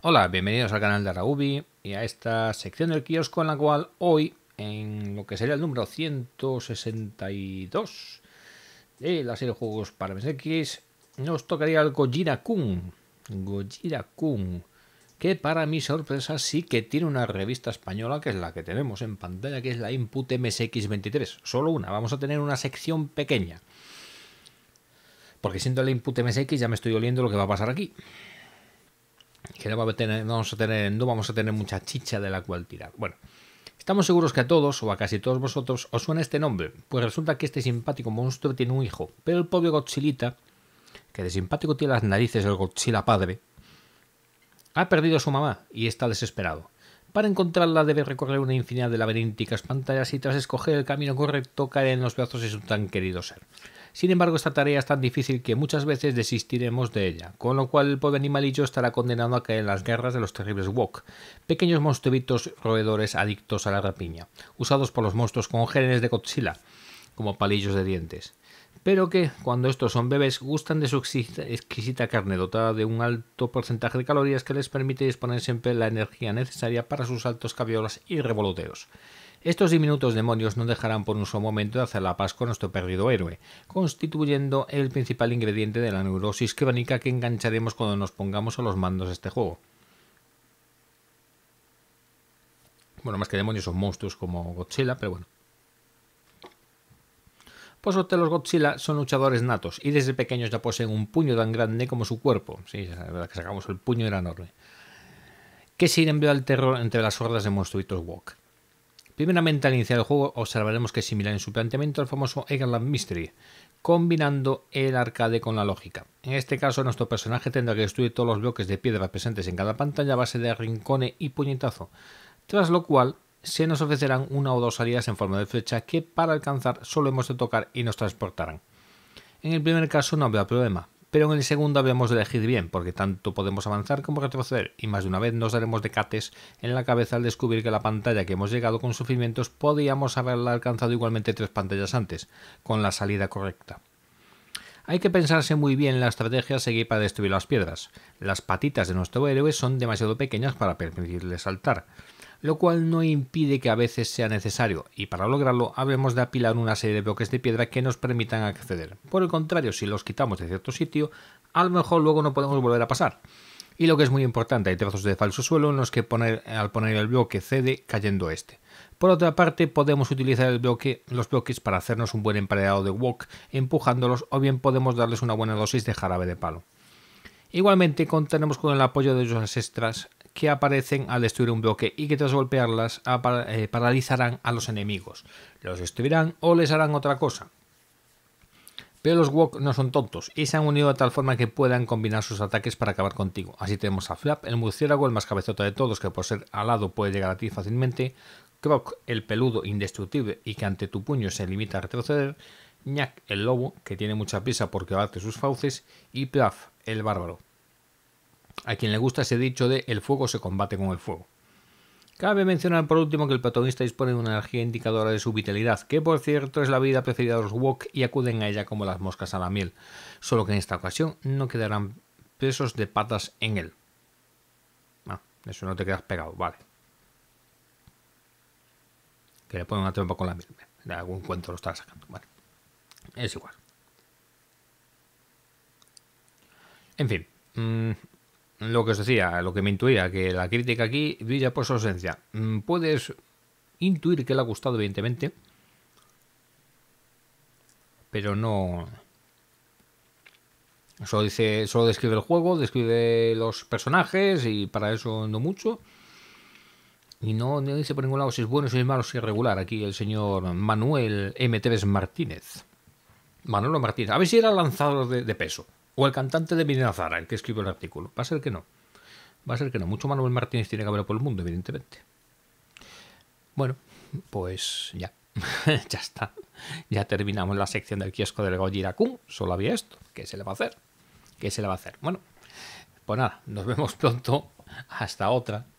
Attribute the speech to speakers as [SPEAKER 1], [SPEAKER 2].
[SPEAKER 1] Hola, bienvenidos al canal de Raubi y a esta sección del kiosco en la cual hoy, en lo que sería el número 162 de la serie de juegos para MSX, nos tocaría el Gojira Kun. Gojira Kun, que para mi sorpresa sí que tiene una revista española que es la que tenemos en pantalla, que es la Input MSX23. Solo una, vamos a tener una sección pequeña. Porque siendo la Input MSX ya me estoy oliendo lo que va a pasar aquí que no, vamos a tener, no vamos a tener mucha chicha de la cual tirar. Bueno, estamos seguros que a todos, o a casi todos vosotros, os suena este nombre, pues resulta que este simpático monstruo tiene un hijo, pero el pobre Godzilla, que de simpático tiene las narices el Godzilla padre, ha perdido a su mamá y está desesperado. Para encontrarla debe recorrer una infinidad de laberínticas pantallas y tras escoger el camino correcto caer en los brazos de su tan querido ser. Sin embargo, esta tarea es tan difícil que muchas veces desistiremos de ella, con lo cual el pobre animalillo estará condenado a caer en las guerras de los terribles Wok, pequeños monstruitos roedores adictos a la rapiña, usados por los monstruos con genes de Godzilla, como palillos de dientes pero que cuando estos son bebés gustan de su exquisita carne dotada de un alto porcentaje de calorías que les permite disponer siempre la energía necesaria para sus altos caviolas y revoloteos. Estos diminutos demonios no dejarán por un solo momento de hacer la paz con nuestro perdido héroe, constituyendo el principal ingrediente de la neurosis crónica que engancharemos cuando nos pongamos a los mandos de este juego. Bueno, más que demonios son monstruos como Godzilla, pero bueno. Por suerte los Godzilla son luchadores natos y desde pequeños ya poseen un puño tan grande como su cuerpo. Sí, la verdad que sacamos el puño era enorme. Que se envío al terror entre las hordas de monstruitos Walk? Primeramente al iniciar el juego observaremos que es similar en su planteamiento al famoso Eggland Mystery, combinando el arcade con la lógica. En este caso nuestro personaje tendrá que destruir todos los bloques de piedra presentes en cada pantalla a base de rincone y puñetazo, tras lo cual se nos ofrecerán una o dos salidas en forma de flecha que para alcanzar solo hemos de tocar y nos transportarán. En el primer caso no habrá problema, pero en el segundo habíamos de elegir bien, porque tanto podemos avanzar como retroceder, y más de una vez nos daremos de en la cabeza al descubrir que la pantalla que hemos llegado con sufrimientos podíamos haberla alcanzado igualmente tres pantallas antes, con la salida correcta. Hay que pensarse muy bien la estrategia a seguir para destruir las piedras. Las patitas de nuestro héroe son demasiado pequeñas para permitirle saltar lo cual no impide que a veces sea necesario, y para lograrlo habremos de apilar una serie de bloques de piedra que nos permitan acceder. Por el contrario, si los quitamos de cierto sitio, a lo mejor luego no podemos volver a pasar. Y lo que es muy importante, hay trozos de falso suelo en los que al poner el bloque cede cayendo este. Por otra parte, podemos utilizar los bloques para hacernos un buen empareado de wok empujándolos o bien podemos darles una buena dosis de jarabe de palo. Igualmente contaremos con el apoyo de los extras que aparecen al destruir un bloque y que tras golpearlas eh, paralizarán a los enemigos. Los destruirán o les harán otra cosa. Pero los Wok no son tontos y se han unido de tal forma que puedan combinar sus ataques para acabar contigo. Así tenemos a Flap, el murciélago, el más cabezota de todos, que por ser alado puede llegar a ti fácilmente. Croc, el peludo indestructible y que ante tu puño se limita a retroceder. Ñak, el lobo, que tiene mucha prisa porque abate sus fauces. Y Plaf, el bárbaro, a quien le gusta ese dicho de el fuego se combate con el fuego. Cabe mencionar por último que el protagonista dispone de una energía indicadora de su vitalidad, que por cierto es la vida preferida de los Wok y acuden a ella como las moscas a la miel, solo que en esta ocasión no quedarán pesos de patas en él. Ah, eso no te quedas pegado, vale. Que le ponen una trampa con la miel. De algún cuento lo está sacando, vale. Es igual. En fin, mm, lo que os decía, lo que me intuía, que la crítica aquí brilla por su ausencia. Mm, Puedes intuir que le ha gustado, evidentemente, pero no. Solo, dice, solo describe el juego, describe los personajes y para eso no mucho. Y no, dice por ningún lado si es bueno, si es malo, si es regular. Aquí el señor Manuel M. Martínez. Manolo Martínez. A ver si era lanzado de peso. O el cantante de Mirena Zara, el que escribió el artículo. Va a ser que no. Va a ser que no. Mucho Manuel Martínez tiene que haber por el mundo, evidentemente. Bueno, pues ya. ya está. Ya terminamos la sección del kiosco del Gojira Solo había esto. ¿Qué se le va a hacer? ¿Qué se le va a hacer? Bueno, pues nada, nos vemos pronto. Hasta otra.